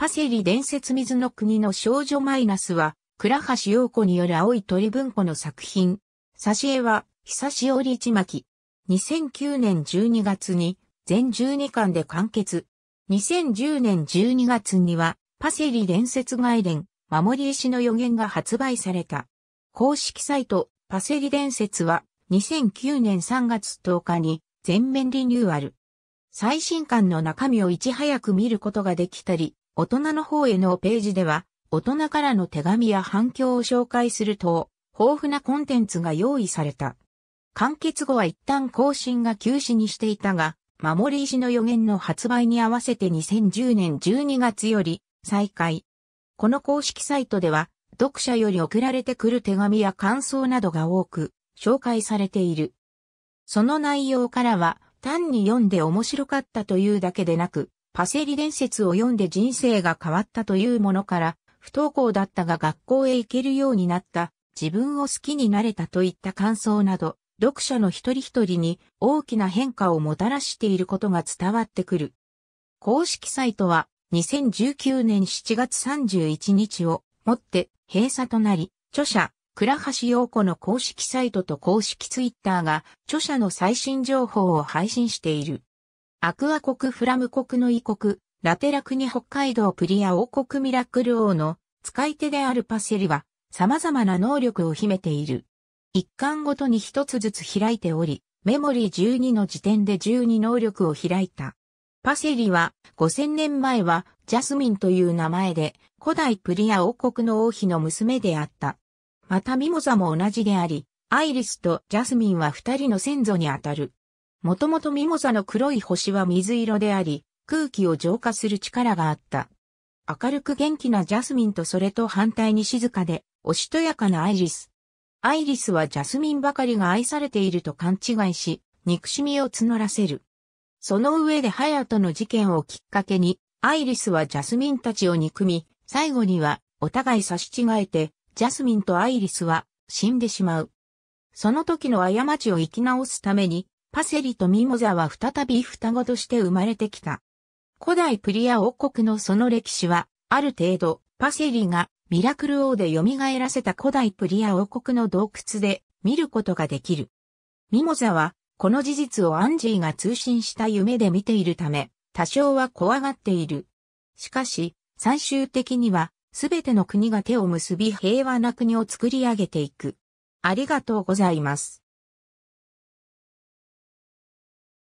パセリ伝説水の国の少女マイナスは、倉橋陽子による青い鳥文庫の作品。挿絵は、久しおりちまき。2009年12月に、全12巻で完結。2010年12月には、パセリ伝説外伝、守り石の予言が発売された。公式サイト、パセリ伝説は、2009年3月10日に、全面リニューアル。最新刊の中身をいち早く見ることができたり、大人の方へのページでは、大人からの手紙や反響を紹介すると、豊富なコンテンツが用意された。完結後は一旦更新が休止にしていたが、守り石の予言の発売に合わせて2010年12月より再開。この公式サイトでは、読者より送られてくる手紙や感想などが多く紹介されている。その内容からは単に読んで面白かったというだけでなく、パセリ伝説を読んで人生が変わったというものから、不登校だったが学校へ行けるようになった、自分を好きになれたといった感想など、読者の一人一人に大きな変化をもたらしていることが伝わってくる。公式サイトは2019年7月31日をもって閉鎖となり、著者、倉橋陽子の公式サイトと公式ツイッターが著者の最新情報を配信している。アクア国フラム国の異国、ラテラ国北海道プリア王国ミラクル王の使い手であるパセリは様々な能力を秘めている。一巻ごとに一つずつ開いており、メモリー12の時点で12能力を開いた。パセリは5000年前はジャスミンという名前で古代プリア王国の王妃の娘であった。またミモザも同じであり、アイリスとジャスミンは二人の先祖にあたる。もともとミモザの黒い星は水色であり、空気を浄化する力があった。明るく元気なジャスミンとそれと反対に静かで、おしとやかなアイリス。アイリスはジャスミンばかりが愛されていると勘違いし、憎しみを募らせる。その上でハヤトの事件をきっかけに、アイリスはジャスミンたちを憎み、最後にはお互い差し違えて、ジャスミンとアイリスは死んでしまう。その時の過ちを生き直すために、パセリとミモザは再び双子として生まれてきた。古代プリア王国のその歴史は、ある程度、パセリがミラクル王で蘇らせた古代プリア王国の洞窟で見ることができる。ミモザは、この事実をアンジーが通信した夢で見ているため、多少は怖がっている。しかし、最終的には、すべての国が手を結び平和な国を作り上げていく。ありがとうございます。